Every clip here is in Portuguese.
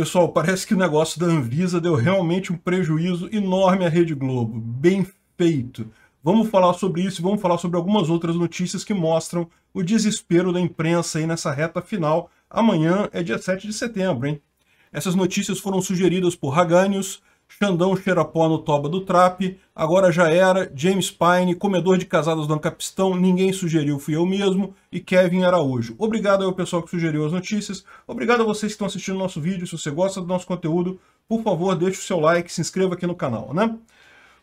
Pessoal, parece que o negócio da Anvisa deu realmente um prejuízo enorme à Rede Globo. Bem feito. Vamos falar sobre isso e vamos falar sobre algumas outras notícias que mostram o desespero da imprensa aí nessa reta final. Amanhã é dia 7 de setembro, hein? Essas notícias foram sugeridas por Haganius, Xandão Xerapó no toba do Trap, Agora Já Era, James Pine, Comedor de Casadas do Ancapistão, Ninguém Sugeriu, Fui Eu Mesmo e Kevin Araújo. Obrigado ao pessoal que sugeriu as notícias, obrigado a vocês que estão assistindo o nosso vídeo, se você gosta do nosso conteúdo, por favor, deixe o seu like, se inscreva aqui no canal, né?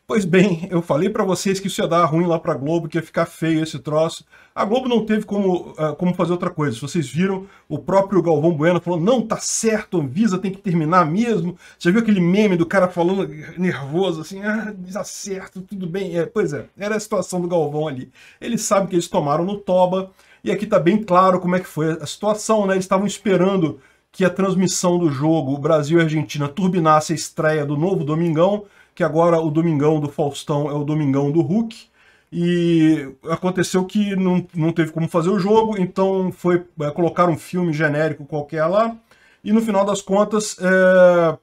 Pois bem, eu falei para vocês que isso ia dar ruim lá para a Globo, que ia ficar feio esse troço. A Globo não teve como, uh, como fazer outra coisa. vocês viram, o próprio Galvão Bueno falando não, tá certo, Anvisa tem que terminar mesmo. Você viu aquele meme do cara falando nervoso, assim, ah, desacerto, tudo bem. É, pois é, era a situação do Galvão ali. Ele sabe que eles tomaram no toba, e aqui tá bem claro como é que foi a situação, né? Eles estavam esperando que a transmissão do jogo Brasil Argentina turbinasse a estreia do novo Domingão que agora o Domingão do Faustão é o Domingão do Hulk. E aconteceu que não, não teve como fazer o jogo, então foi é, colocar um filme genérico qualquer lá. E no final das contas, é,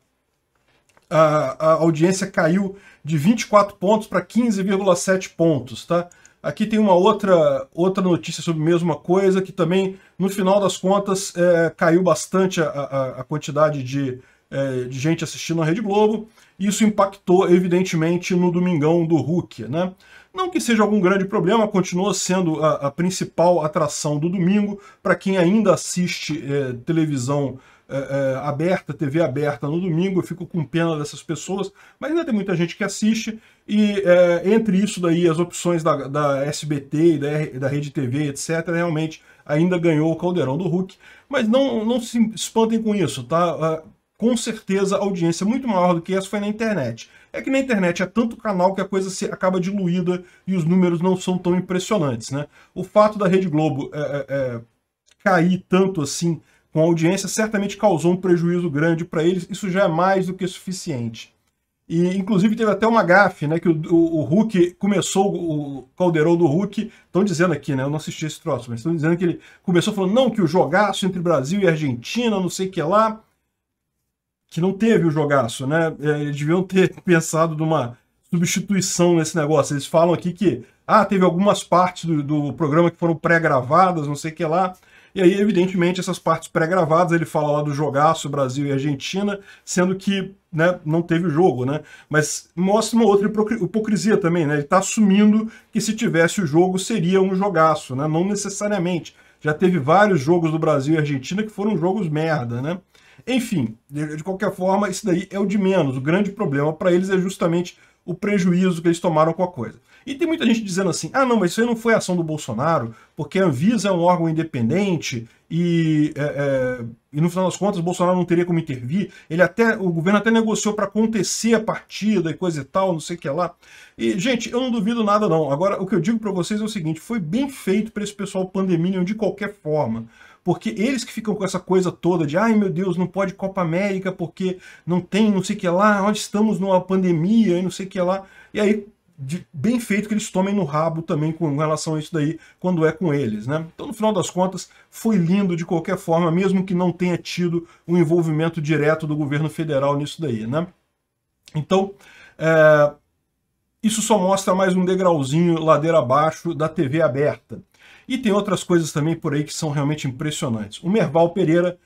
a, a, audiência caiu de 24 pontos para 15,7 pontos, tá? Aqui tem uma outra, outra notícia sobre a mesma coisa, que também, no final das contas, é, caiu bastante a, a, a quantidade de, é, de gente assistindo a Rede Globo. Isso impactou, evidentemente, no Domingão do Hulk. Né? Não que seja algum grande problema, continua sendo a, a principal atração do domingo. Para quem ainda assiste é, televisão é, é aberta, TV aberta no domingo, eu fico com pena dessas pessoas, mas ainda tem muita gente que assiste. E é, entre isso daí, as opções da, da SBT e da, da Rede TV, etc., realmente ainda ganhou o Caldeirão do Hulk. Mas não, não se espantem com isso, tá? Ah, com certeza, audiência é muito maior do que essa foi na internet. É que na internet é tanto canal que a coisa se acaba diluída e os números não são tão impressionantes, né? O fato da Rede Globo é, é, é cair tanto assim com a audiência certamente causou um prejuízo grande para eles, isso já é mais do que suficiente. E, inclusive, teve até uma gafe, né? Que o, o, o Hulk começou, o caldeirão do Hulk, estão dizendo aqui, né? Eu não assisti esse troço, mas estão dizendo que ele começou falando, não, que o jogaço entre Brasil e Argentina, não sei o que lá que não teve o jogaço, né? É, eles deviam ter pensado numa substituição nesse negócio. Eles falam aqui que ah, teve algumas partes do, do programa que foram pré-gravadas, não sei o que lá. E aí, evidentemente, essas partes pré-gravadas, ele fala lá do jogaço Brasil e Argentina, sendo que né, não teve o jogo, né? Mas mostra uma outra hipocrisia também, né? Ele está assumindo que se tivesse o jogo seria um jogaço, né? Não necessariamente. Já teve vários jogos do Brasil e Argentina que foram jogos merda, né? Enfim, de, qualquer forma, isso daí é o de menos. O grande problema para eles é justamente o prejuízo que eles tomaram com a coisa. E tem muita gente dizendo assim: ah, não, mas isso aí não foi ação do Bolsonaro, porque a Anvisa é um órgão independente e, é, é, e no final das contas o Bolsonaro não teria como intervir. Ele até, o governo até negociou para acontecer a partida e coisa e tal, não sei o que lá. E, gente, eu não duvido nada, não. Agora, o que eu digo para vocês é o seguinte: foi bem feito para esse pessoal pandeminion de qualquer forma porque eles que ficam com essa coisa toda de ai meu Deus, não pode Copa América porque não tem não sei o que lá, onde estamos numa pandemia e não sei o que lá. E aí, de, bem feito que eles tomem no rabo também com relação a isso daí, quando é com eles, né? Então, no final das contas, foi lindo de qualquer forma, mesmo que não tenha tido um envolvimento direto do governo federal nisso daí, né? Então, é, isso só mostra mais um degrauzinho ladeira abaixo da TV aberta. E tem outras coisas também por aí que são realmente impressionantes. O Merval Pereira,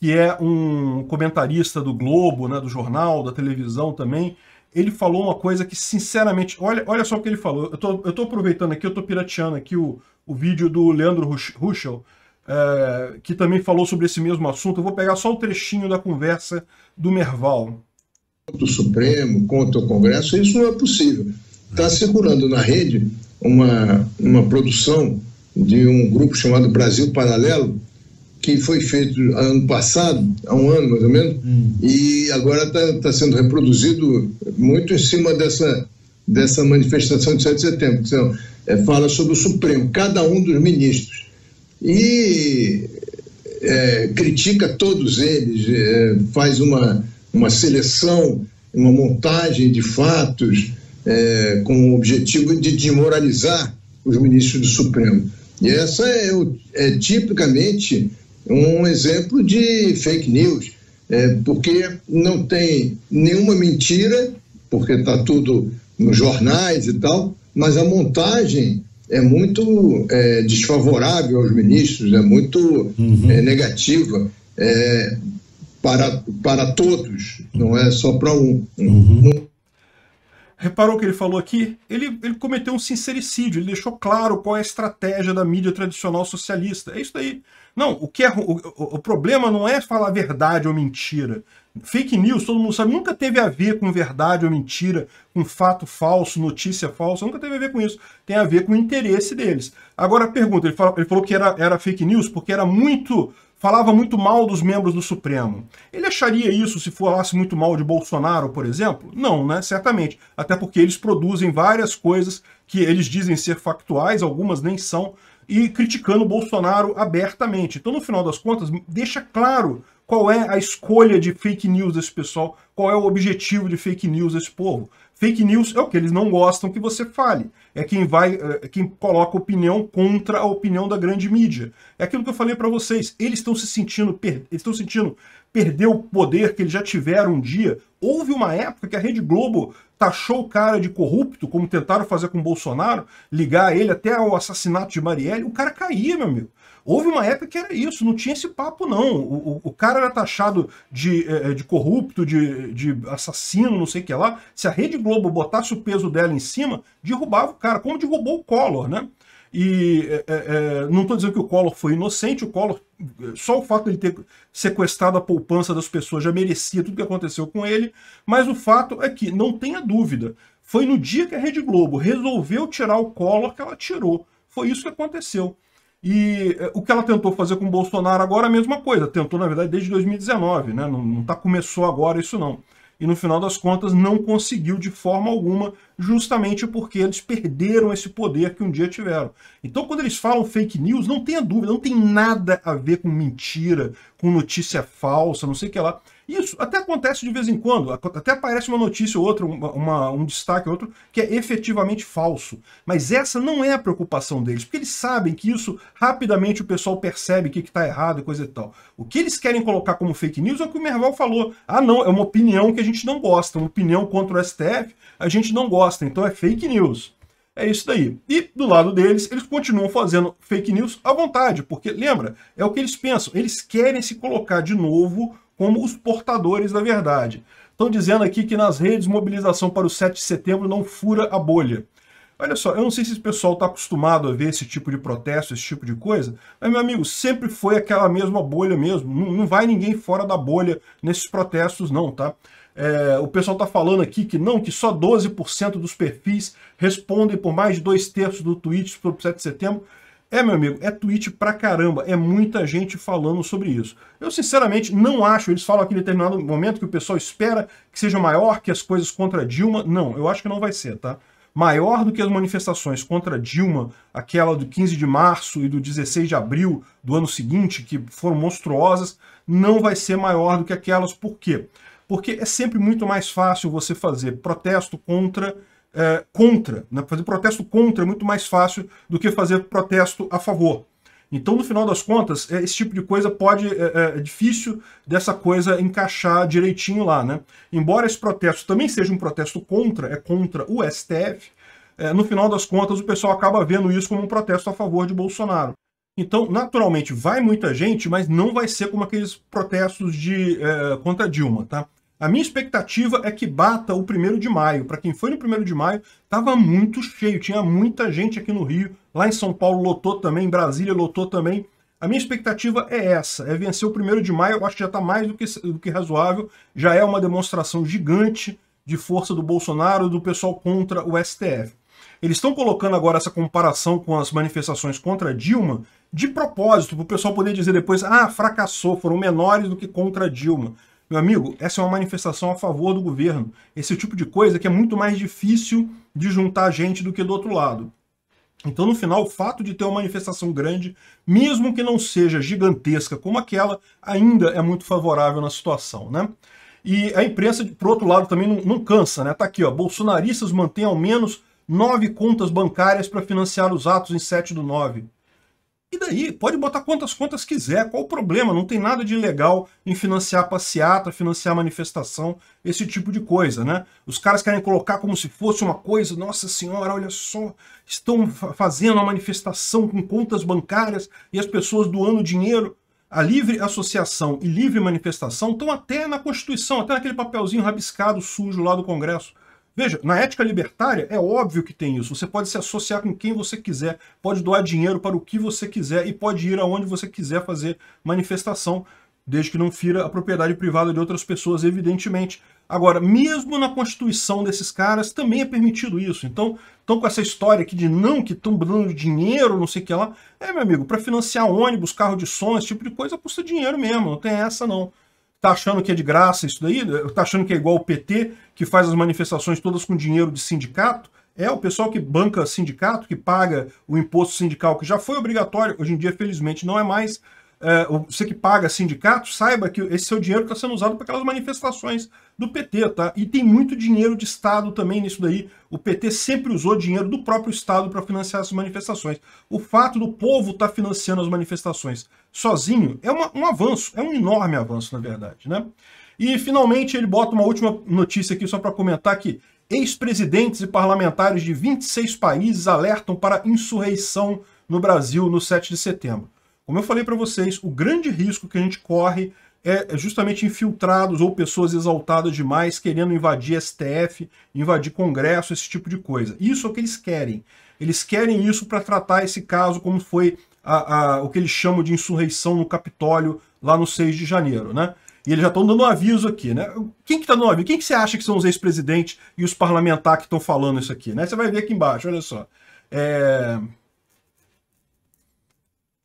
que é um comentarista do Globo, né, do jornal, da televisão também, ele falou uma coisa que, sinceramente, olha, olha só o que ele falou. Eu tô, eu tô aproveitando aqui, eu tô pirateando aqui o, o vídeo do Leandro Ruschel, é, que também falou sobre esse mesmo assunto. Eu vou pegar só o um trechinho da conversa do Merval. Do Supremo contra o Congresso, isso não é possível. Está circulando na rede uma, uma produção de um grupo chamado Brasil Paralelo, que foi feito ano passado, há um ano mais ou menos, hum. e agora está tá sendo reproduzido muito em cima dessa, dessa manifestação de 7 de setembro. Então, é, fala sobre o Supremo, cada um dos ministros. E é, critica todos eles, é, faz uma, uma seleção, uma montagem de fatos é, com o objetivo de desmoralizar os ministros do Supremo. E essa é, é tipicamente um exemplo de fake news, é, porque não tem nenhuma mentira, porque está tudo nos jornais e tal, mas a montagem é muito é, desfavorável aos ministros, é muito uhum. é, negativa é, para, para todos, não é só para um. Uhum. um Reparou o que ele falou aqui? Ele, ele cometeu um sincericídio, ele deixou claro qual é a estratégia da mídia tradicional socialista. É isso daí. Não, o, que é, o, o problema não é falar verdade ou mentira. Fake news, todo mundo sabe, nunca teve a ver com verdade ou mentira, com fato falso, notícia falsa, nunca teve a ver com isso. Tem a ver com o interesse deles. Agora a pergunta, ele, fala, ele falou que era, era fake news porque era muito falava muito mal dos membros do Supremo. Ele acharia isso se falasse muito mal de Bolsonaro, por exemplo? Não, né? Certamente. Até porque eles produzem várias coisas que eles dizem ser factuais, algumas nem são, e criticando Bolsonaro abertamente. Então, no final das contas, deixa claro qual é a escolha de fake news desse pessoal, qual é o objetivo de fake news desse povo. Fake news é o que eles não gostam que você fale é quem vai, é, é quem coloca opinião contra a opinião da grande mídia. É aquilo que eu falei para vocês. Eles estão se sentindo, estão sentindo perder o poder que eles já tiveram um dia. Houve uma época que a Rede Globo taxou o cara de corrupto, como tentaram fazer com o Bolsonaro, ligar ele até ao assassinato de Marielle, o cara caía, meu amigo. Houve uma época que era isso, não tinha esse papo, não. O, o, o cara era taxado de, é, é, de corrupto, de, de assassino, não sei o que lá. Se a Rede Globo botasse o peso dela em cima, derrubava o cara cara, como derrubou o Collor, né? E é, é, é não estou dizendo que o Collor foi inocente, o Collor, é, só o fato de ele ter sequestrado a poupança das pessoas já merecia tudo que aconteceu com ele, mas o fato é que, não tenha dúvida, foi no dia que a Rede Globo resolveu tirar o Collor que ela tirou. Foi isso que aconteceu. E é, o que ela tentou fazer com o Bolsonaro agora é a mesma coisa. Tentou, na verdade, desde 2019, né? Não, não tá, começou agora isso não e no final das contas não conseguiu de forma alguma, justamente porque eles perderam esse poder que um dia tiveram. Então, quando eles falam fake news, não tenha dúvida, não tem nada a ver com mentira, com notícia falsa, não sei o que lá. Isso até acontece de vez em quando, até aparece uma notícia ou outra, uma, uma, um destaque ou outro, que é efetivamente falso. Mas essa não é a preocupação deles, porque eles sabem que isso rapidamente o pessoal percebe o que está errado e coisa e tal. O que eles querem colocar como fake news é o que o Merval falou. Ah, não, é uma opinião que a gente não gosta, uma opinião contra o STF, a gente não gosta, então é fake news. É isso daí. E do lado deles, eles continuam fazendo fake news à vontade, porque lembra, é o que eles pensam. Eles querem se colocar de novo como os portadores da verdade. Estão dizendo aqui que nas redes mobilização para o 7 de setembro não fura a bolha. Olha só, eu não sei se esse pessoal está acostumado a ver esse tipo de protesto, esse tipo de coisa, mas, meu amigo, sempre foi aquela mesma bolha mesmo. Não, não vai ninguém fora da bolha nesses protestos, não, tá? É, o pessoal está falando aqui que não, que só 12% dos perfis respondem por mais de dois terços do tweet para o 7 de setembro. É, meu amigo, é tweet pra caramba, é muita gente falando sobre isso. Eu, sinceramente, não acho, eles falam aqui em determinado momento que o pessoal espera que seja maior que as coisas contra Dilma. Não, eu acho que não vai ser, tá? Maior do que as manifestações contra Dilma, aquela do 15 de março e do 16 de abril do ano seguinte, que foram monstruosas, não vai ser maior do que aquelas. Por quê? Porque é sempre muito mais fácil você fazer protesto contra é, contra, né? fazer protesto contra é muito mais fácil do que fazer protesto a favor. Então, no final das contas, é, esse tipo de coisa pode. É, é, é, difícil dessa coisa encaixar direitinho lá, né? Embora esse protesto também seja um protesto contra, é contra o STF, é, no final das contas o pessoal acaba vendo isso como um protesto a favor de Bolsonaro. Então, naturalmente, vai muita gente, mas não vai ser como aqueles protestos de é, contra Dilma, tá? A minha expectativa é que bata o primeiro de maio. Para quem foi no primeiro de maio, estava muito cheio, tinha muita gente aqui no Rio, lá em São Paulo lotou também, em Brasília lotou também. A minha expectativa é essa, é vencer o primeiro de maio. Eu acho que já está mais do que, do que razoável, já é uma demonstração gigante de força do Bolsonaro, e do pessoal contra o STF. Eles estão colocando agora essa comparação com as manifestações contra Dilma de propósito, para o pessoal poder dizer depois, ah, fracassou, foram menores do que contra Dilma. Meu amigo, essa é uma manifestação a favor do governo. Esse tipo de coisa que é muito mais difícil de juntar gente do que do outro lado. Então, no final, o fato de ter uma manifestação grande, mesmo que não seja gigantesca como aquela, ainda é muito favorável na situação, né? E a imprensa, por outro lado, também não, não cansa, né? Tá aqui, ó, bolsonaristas mantêm ao menos nove contas bancárias para financiar os atos em 7 do 9. E daí? Pode botar quantas contas quiser, qual o problema? Não tem nada de ilegal em financiar passeata, financiar manifestação, esse tipo de coisa, né? Os caras querem colocar como se fosse uma coisa, nossa senhora, olha só, estão fazendo uma manifestação com contas bancárias e as pessoas doando dinheiro. A livre associação e livre manifestação estão até na Constituição, até naquele papelzinho rabiscado sujo lá do Congresso Veja, na ética libertária é óbvio que tem isso. Você pode se associar com quem você quiser, pode doar dinheiro para o que você quiser e pode ir aonde você quiser fazer manifestação, desde que não fira a propriedade privada de outras pessoas, evidentemente. Agora, mesmo na constituição desses caras, também é permitido isso. Então, estão com essa história aqui de não, que estão dando dinheiro, não sei o que lá. É, meu amigo, para financiar ônibus, carro de som, esse tipo de coisa, custa dinheiro mesmo, não tem essa não. Tá achando que é de graça isso daí? Tá achando que é igual o PT, que faz as manifestações todas com dinheiro de sindicato? É o pessoal que banca sindicato, que paga o imposto sindical, que já foi obrigatório, hoje em dia, felizmente, não é mais. Uh, você que paga sindicato, saiba que esse seu dinheiro está sendo usado para aquelas manifestações do PT, tá? E tem muito dinheiro de Estado também nisso daí. O PT sempre usou dinheiro do próprio Estado para financiar essas manifestações. O fato do povo estar tá financiando as manifestações sozinho é uma, um avanço, é um enorme avanço, na verdade, né? E, finalmente, ele bota uma última notícia aqui só para comentar que ex-presidentes e parlamentares de 26 países alertam para insurreição no Brasil no 7 de setembro. Como eu falei para vocês, o grande risco que a gente corre é, é justamente infiltrados ou pessoas exaltadas demais querendo invadir STF, invadir Congresso, esse tipo de coisa. Isso é o que eles querem. Eles querem isso para tratar esse caso como foi a, a, o que eles chamam de insurreição no Capitólio lá no 6 de janeiro, né? E eles já estão dando um aviso aqui, né? Quem que tá dando um aviso? Quem que você acha que são os ex-presidentes e os parlamentares que estão falando isso aqui, né? Você vai ver aqui embaixo, olha só. É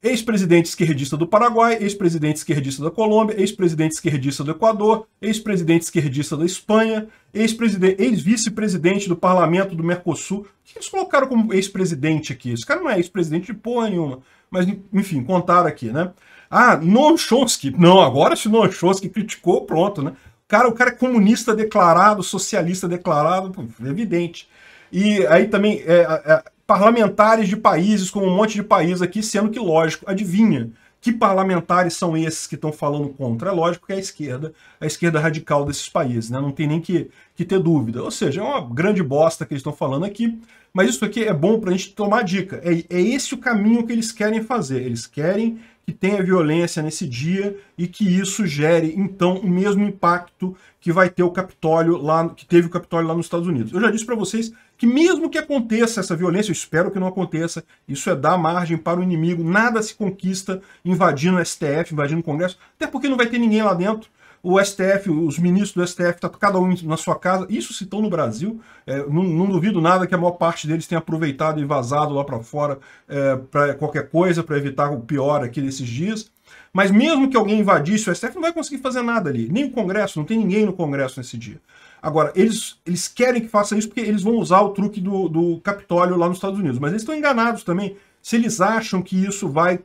ex-presidente esquerdista do Paraguai, ex-presidente esquerdista da Colômbia, ex-presidente esquerdista do Equador, ex-presidente esquerdista da Espanha, ex-vice-presidente ex do parlamento do Mercosul. O que eles colocaram como ex-presidente aqui? Esse cara não é ex-presidente de porra nenhuma. Mas, enfim, contaram aqui, né? Ah, Noam Chomsky. Não, agora se Noam Chomsky criticou, pronto, né? O cara, o cara é comunista declarado, socialista declarado, evidente. E aí também é, é, é, parlamentares de países, como um monte de país aqui, sendo que, lógico, adivinha que parlamentares são esses que estão falando contra? É lógico que é a esquerda, a esquerda radical desses países, né? Não tem nem que, que ter dúvida. Ou seja, é uma grande bosta que eles estão falando aqui, mas isso aqui é bom para a gente tomar dica. É, é esse o caminho que eles querem fazer. Eles querem que tenha violência nesse dia e que isso gere, então, o mesmo impacto que vai ter o Capitólio lá, que teve o Capitólio lá nos Estados Unidos. Eu já disse para vocês que mesmo que aconteça essa violência, eu espero que não aconteça, isso é dar margem para o inimigo, nada se conquista invadindo o STF, invadindo o Congresso, até porque não vai ter ninguém lá dentro, o STF, os ministros do STF, está cada um na sua casa. Isso se estão no Brasil. É, não, não, duvido nada que a maior parte deles tenha aproveitado e vazado lá para fora é, para qualquer coisa, para evitar o pior aqui desses dias. Mas mesmo que alguém invadisse o STF, não vai conseguir fazer nada ali. Nem o Congresso, não tem ninguém no Congresso nesse dia. Agora, eles, eles querem que faça isso porque eles vão usar o truque do, do Capitólio lá nos Estados Unidos. Mas eles estão enganados também se eles acham que isso vai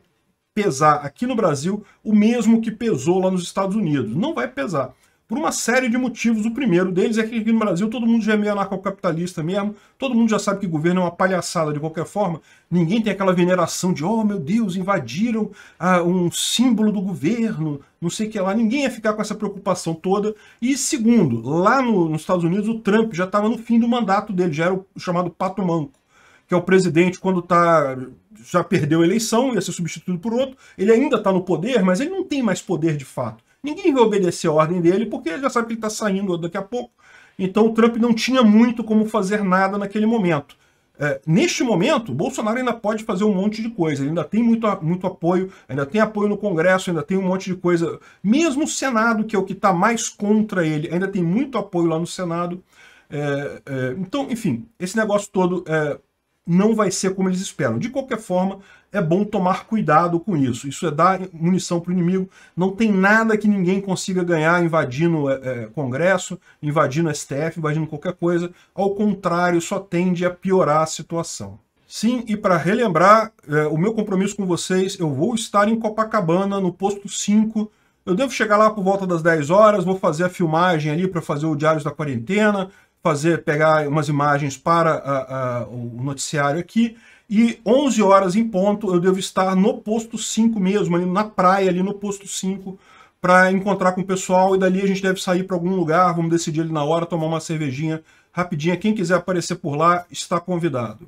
pesar aqui no Brasil o mesmo que pesou lá nos Estados Unidos. Não vai pesar. Por uma série de motivos. O primeiro deles é que aqui no Brasil todo mundo já é meio anarcocapitalista mesmo, todo mundo já sabe que o governo é uma palhaçada de qualquer forma, ninguém tem aquela veneração de, oh meu Deus, invadiram ah, um símbolo do governo, não sei o que lá, ninguém ia ficar com essa preocupação toda. E segundo, lá no, nos Estados Unidos o Trump já estava no fim do mandato dele, já era o chamado pato manco, que é o presidente quando está já perdeu a eleição, ia ser substituído por outro, ele ainda está no poder, mas ele não tem mais poder de fato. Ninguém vai obedecer a ordem dele, porque ele já sabe que ele está saindo daqui a pouco. Então o Trump não tinha muito como fazer nada naquele momento. É, neste momento, Bolsonaro ainda pode fazer um monte de coisa, ele ainda tem muito, muito apoio, ainda tem apoio no Congresso, ainda tem um monte de coisa. Mesmo o Senado, que é o que está mais contra ele, ainda tem muito apoio lá no Senado. É, é, então, enfim, esse negócio todo é, não vai ser como eles esperam. De qualquer forma, é bom tomar cuidado com isso. Isso é dar munição para o inimigo. Não tem nada que ninguém consiga ganhar invadindo é, é Congresso, invadindo STF, invadindo qualquer coisa. Ao contrário, só tende a piorar a situação. Sim, e para relembrar é, o meu compromisso com vocês, eu vou estar em Copacabana, no posto 5. Eu devo chegar lá por volta das 10 horas, vou fazer a filmagem ali para fazer o Diários da Quarentena, fazer pegar umas imagens para o noticiário aqui. E 11 horas em ponto, eu devo estar no posto 5 mesmo, ali na praia, ali no posto 5, para encontrar com o pessoal. E dali a gente deve sair para algum lugar, vamos decidir ali na hora, tomar uma cervejinha rapidinha. Quem quiser aparecer por lá está convidado.